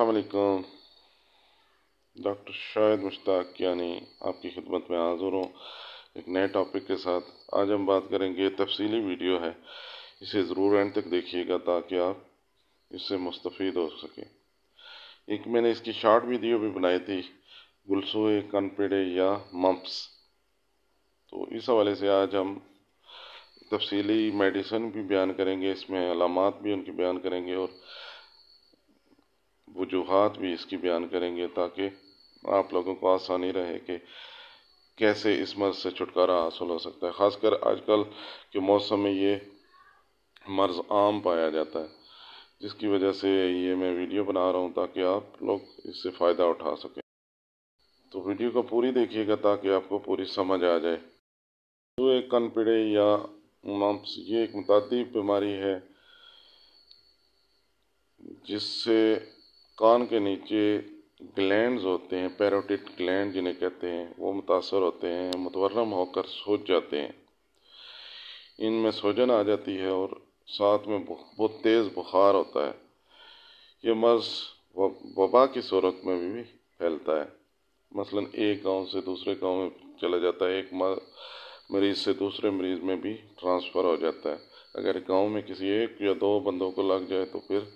अलकुम doctor Shahid Mushtaq यानी आपकी खिदमत में हाजिर हूँ एक नए टॉपिक के साथ आज हम बात करेंगे तफसीली वीडियो है इसे ज़रूर एंड तक देखिएगा ताकि आप इससे मुस्तफ़ हो सकें एक मैंने इसकी शॉर्ट वीडियो भी बनाई थी गुलसोए कनपेड़े या मम्प्स तो इस हवाले से आज हम तफसीली मेडिसन भी बयान करेंगे इसमें अलामत भी उनकी बयान करेंगे और वजूहत भी इसकी बयान करेंगे ताकि आप लोगों को आसानी रहे कि कैसे इस मर्ज़ से छुटकारा हासिल हो सकता है ख़ासकर आजकल के मौसम में ये मर्ज़ आम पाया जाता है जिसकी वजह से ये मैं वीडियो बना रहा हूँ ताकि आप लोग इससे फ़ायदा उठा सकें तो वीडियो को पूरी देखिएगा ताकि आपको पूरी समझ आ जाए तो एक कनपिड़े या मम्स ये एक मुतदी बीमारी है जिससे कान के नीचे ग्लैंड्स होते हैं पैरोटिट ग्लैंड जिन्हें कहते हैं वो मुतासर होते हैं मुतवरम होकर सोच जाते हैं इनमें सोजन आ जाती है और साथ में बहुत तेज़ बुखार होता है ये मर्ज़ वबा की सूरत में भी फैलता है मसलन एक गांव से दूसरे गांव में चला जाता है एक मरीज़ से दूसरे मरीज़ में भी ट्रांसफ़र हो जाता है अगर गांव में किसी एक या दो बंदों को लग जाए तो फिर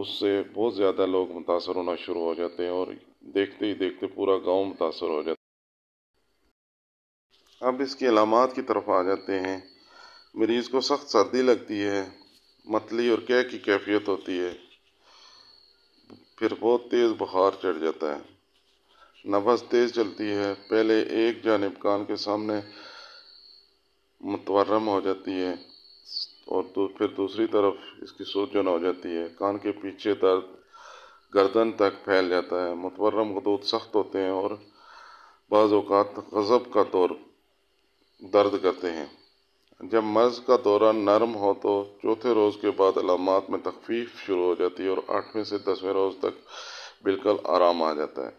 उससे बहुत ज़्यादा लोग मुतासर होना शुरू हो जाते हैं और देखते ही देखते पूरा गांव मुतासर हो जाता है अब इसकी अलामत की तरफ आ जाते हैं मरीज़ को सख्त सर्दी लगती है मतली और कह की कैफियत होती है फिर बहुत तेज़ बुखार चढ़ जाता है नबस तेज़ चलती है पहले एक जानब कान के सामने मुतवरम हो जाती है और तो फिर दूसरी तरफ इसकी सूजन हो जाती है कान के पीछे दर्द गर्दन तक फैल जाता है मतवरम खदूत सख्त होते हैं और बाज़ात गज़ब का दौर दर्द करते हैं जब मर्ज का दौरा नरम हो तो चौथे रोज़ के बाद अलामत में तकफीफ़ शुरू हो जाती है और आठवें से दसवें रोज़ तक बिल्कुल आराम आ जाता है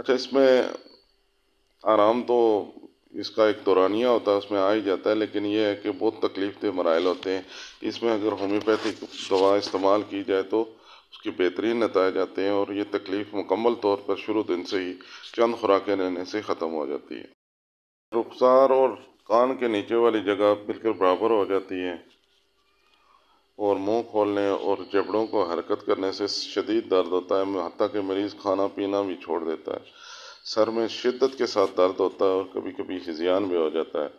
अच्छा इसमें आराम तो इसका एक दौरानिया होता है उसमें आ ही जाता है लेकिन यह है कि बहुत तकलीफ दे मराइल होते हैं इसमें अगर होम्योपैथिक दवा इस्तेमाल की जाए तो उसके बेहतरीन नतज आते हैं और ये तकलीफ मुकम्मल तौर पर शुरू दिन से ही चंद खुराकें रहने से ख़त्म हो जाती है रुखसार और कान के नीचे वाली जगह बिल्कुल बराबर हो जाती है और मुंह खोलने और जबड़ों को हरकत करने से शदीद दर्द होता है हती कि मरीज़ खाना पीना भी छोड़ देता है सर में शिद्दत के साथ दर्द होता है और कभी कभी हिजियान भी हो जाता है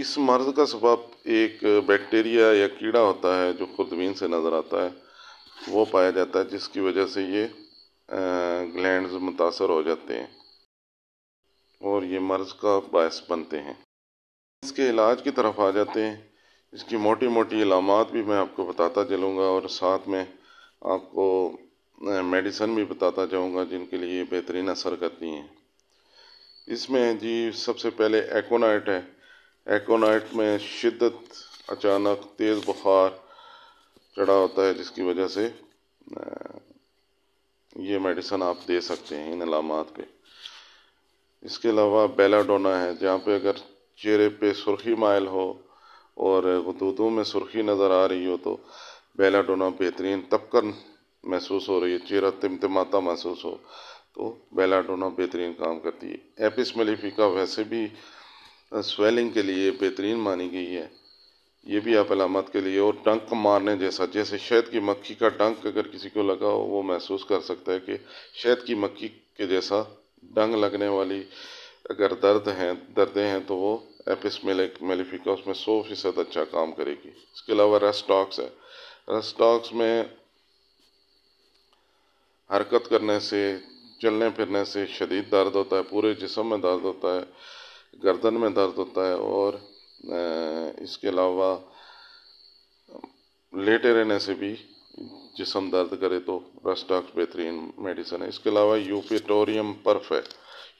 इस मर्ज का सबब एक बैक्टीरिया या कीड़ा होता है जो खुर्दबीन से नज़र आता है वो पाया जाता है जिसकी वजह से ये ग्लैंड मुतासर हो जाते हैं और ये मर्ज़ का बायस बनते हैं इसके इलाज की तरफ आ जाते हैं इसकी मोटी मोटी इलामत भी मैं आपको बताता चलूँगा और साथ में आपको मेडिसन भी बताता जाऊंगा जिनके लिए बेहतरीन असर करती हैं इसमें जी सबसे पहले एकोनाइट है एकोनाइट में शिद्दत अचानक तेज़ बुखार चढ़ा होता है जिसकी वजह से ये मेडिसन आप दे सकते हैं इन अलामत पे इसके अलावा बेलाडोना है जहाँ पे अगर चेहरे पे सुर्खी मायल हो और गुदूदों में सुर्खी नज़र आ रही हो तो बेलाडोना बेहतरीन तपकर महसूस हो रही है चेहरा तिमतिमाता महसूस हो तो बेलाडोना बेहतरीन काम करती है एपिस मेलिफिका वैसे भी स्वेलिंग के लिए बेहतरीन मानी गई है ये भी आप अलामत के लिए और डंक मारने जैसा जैसे शहद की मक्खी का डंक अगर किसी को लगा हो वो महसूस कर सकता है कि शहद की मक्खी के जैसा डंग लगने वाली अगर दर्द हैं दर्दें हैं तो वो एपिस मेलिफिका उसमें सौ फीसद अच्छा काम करेगी इसके अलावा रेस्टॉक्स है रेस्टॉक्स में हरकत करने से चलने फिरने से शदीद दर्द होता है पूरे जिसम में दर्द होता है गर्दन में दर्द होता है और इसके अलावा लेटे रहने से भी जिसम दर्द करे तो रस्टॉक्स बेहतरीन मेडिसन है इसके अलावा यूपिटोरियम पर्फ है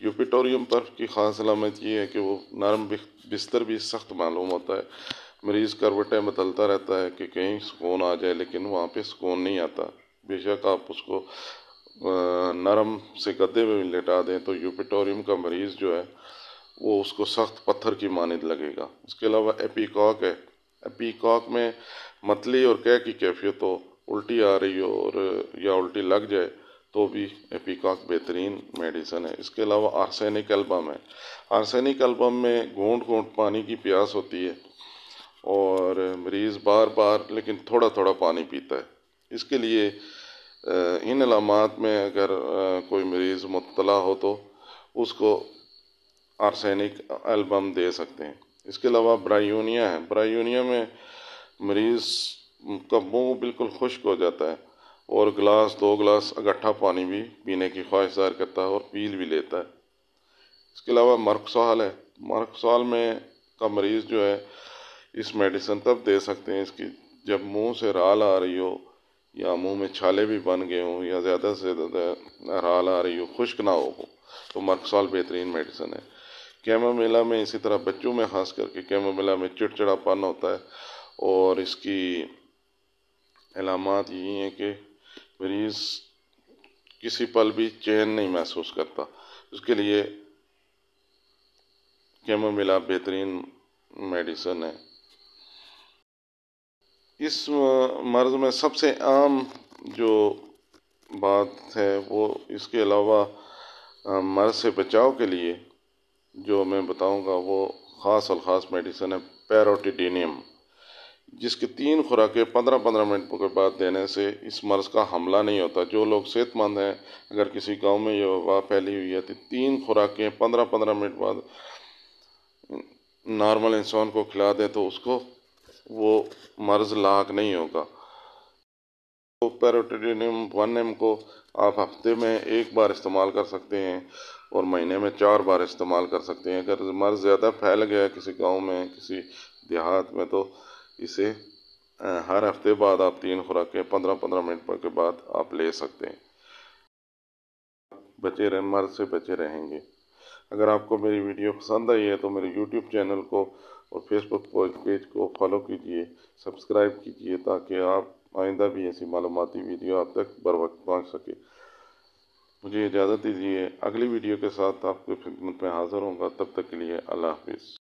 यूपिटोरियम पर्फ की ख़ास अलामत ये है कि वो नरम बिस्तर भी सख्त मालूम होता है मरीज़ करवटें बदलता रहता है कि कहीं सुकून आ जाए लेकिन वहाँ पे सुकून नहीं आता बेशक आप उसको नरम से गद्दे में लेटा दें तो यूपिटोरियम का मरीज़ जो है वो उसको सख्त पत्थर की मानद लगेगा उसके अलावा एपीकॉक है एपीकॉक में मतली और कह की कैफियत तो उल्टी आ रही हो और या उल्टी लग जाए तो भी एपीकॉक बेहतरीन मेडिसन है इसके अलावा आर्सेनिक एल्बम है आर्सेनिक एल्बम में घूट घूट पानी की प्यास होती है और मरीज़ बार बार लेकिन थोड़ा थोड़ा पानी पीता है इसके लिए इन अलामत में अगर कोई मरीज़ मुतला हो तो उसको आर्सेनिक एल्बम दे सकते हैं इसके अलावा ब्रायूनिया है ब्रायूनिया में मरीज़ का मुंह बिल्कुल खुश्क हो जाता है और गिलास दो गिलास इकट्ठा पानी भी पीने की ख्वाहिश जाहिर करता है और पील भी लेता है इसके अलावा मरकसाल है मरकसाल में का मरीज़ जो है इस मेडिसन तब दे सकते हैं इसकी जब मुंह से राल आ रही हो या मुंह में छाले भी बन गए हों या ज़्यादा से ज़्यादा हराल आ रही हो खुश्क ना हो तो मरकसॉल बेहतरीन मेडिसिन है कैमोमेला में इसी तरह बच्चों में खास करके कैमोमेला में चिड़चिड़ापन होता है और इसकी अलामत यही हैं कि मरीज़ किसी पल भी चैन नहीं महसूस करता उसके लिए कैमोमिला बेहतरीन मेडिसन है इस मर्ज़ में सबसे आम जो बात है वो इसके अलावा मर्ज़ से बचाव के लिए जो मैं बताऊंगा वो ख़ास और ख़ास मेडिसिन है पैरोटिडीनियम जिसकी तीन खुराकें पंद्रह पंद्रह मिनट के बाद देने से इस मर्ज़ का हमला नहीं होता जो लोग सेहतमंद हैं अगर किसी गांव में ये वबा फैली हुई है तो तीन खुराकें पंद्रह पंद्रह मिनट बाद नॉर्मल इंसान को खिला दें तो उसको वो मर्ज लाक नहीं होगा तो पैरोटिडियम वन एम को आप हफ्ते में एक बार इस्तेमाल कर सकते हैं और महीने में चार बार इस्तेमाल कर सकते हैं अगर मर्ज ज़्यादा फैल गया किसी गांव में किसी देहात में तो इसे हर हफ्ते बाद आप तीन खुराकें पंद्रह पंद्रह मिनट पर के बाद आप ले सकते हैं बचे रह मर्ज से बचे रहेंगे अगर आपको मेरी वीडियो पसंद आई है तो मेरे यूट्यूब चैनल को और फेसबुक पेज को फॉलो कीजिए सब्सक्राइब कीजिए ताकि आप आइंदा भी ऐसी मालूमती वीडियो आप तक बर वक्त पहुँच सके मुझे इजाज़त दीजिए अगली वीडियो के साथ आपके खिदमत में हाज़िर होंगे तब तक के लिए अल्लाह हाफिज़